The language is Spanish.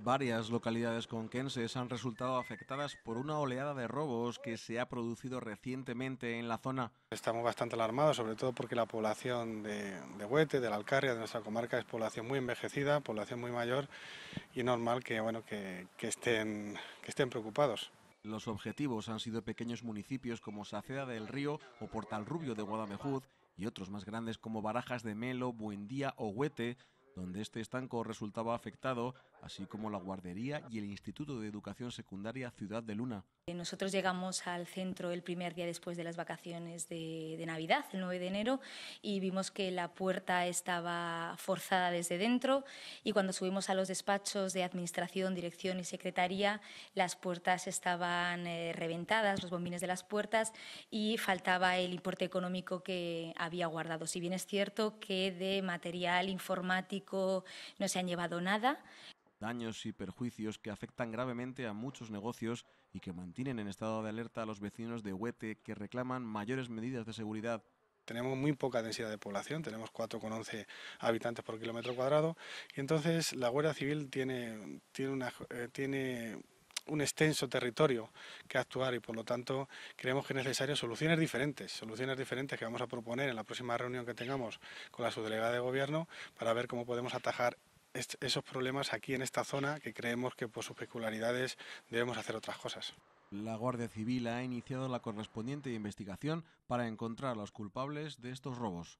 Varias localidades conquenses han resultado afectadas por una oleada de robos que se ha producido recientemente en la zona. Estamos bastante alarmados, sobre todo porque la población de, Huete, de la Alcarria, de nuestra comarca, es población muy envejecida, población muy mayor y normal que, bueno, que, estén, preocupados. Los objetivos han sido pequeños municipios como Saceda del Río o Portal Rubio de Guadamejuz y otros más grandes como Barajas de Melo, Buendía o Huete, donde este estanco resultaba afectado, así como la guardería y el Instituto de Educación Secundaria Ciudad de Luna. Eh, nosotros llegamos al centro el primer día después de las vacaciones de, Navidad, el 9 de enero, y vimos que la puerta estaba forzada desde dentro y cuando subimos a los despachos de Administración, Dirección y Secretaría, las puertas estaban eh, reventadas, los bombines de las puertas y faltaba el importe económico que había guardado. Si bien es cierto que de material informático, no se han llevado nada. Daños y perjuicios que afectan gravemente a muchos negocios y que mantienen en estado de alerta a los vecinos de Huete que reclaman mayores medidas de seguridad tenemos muy poca densidad de población, tenemos 4,11 habitantes por kilómetro cuadrado, y entonces la Guardia Civil tiene, una, eh, tiene un extenso territorio que actuar y por lo tanto creemos que es necesario soluciones diferentes, soluciones diferentes que vamos a proponer en la próxima reunión que tengamos con la subdelegada de gobierno para ver cómo podemos atajar esos problemas aquí en esta zona que creemos que por sus peculiaridades debemos hacer otras cosas. La Guardia Civil ha iniciado la correspondiente investigación para encontrar a los culpables de estos robos.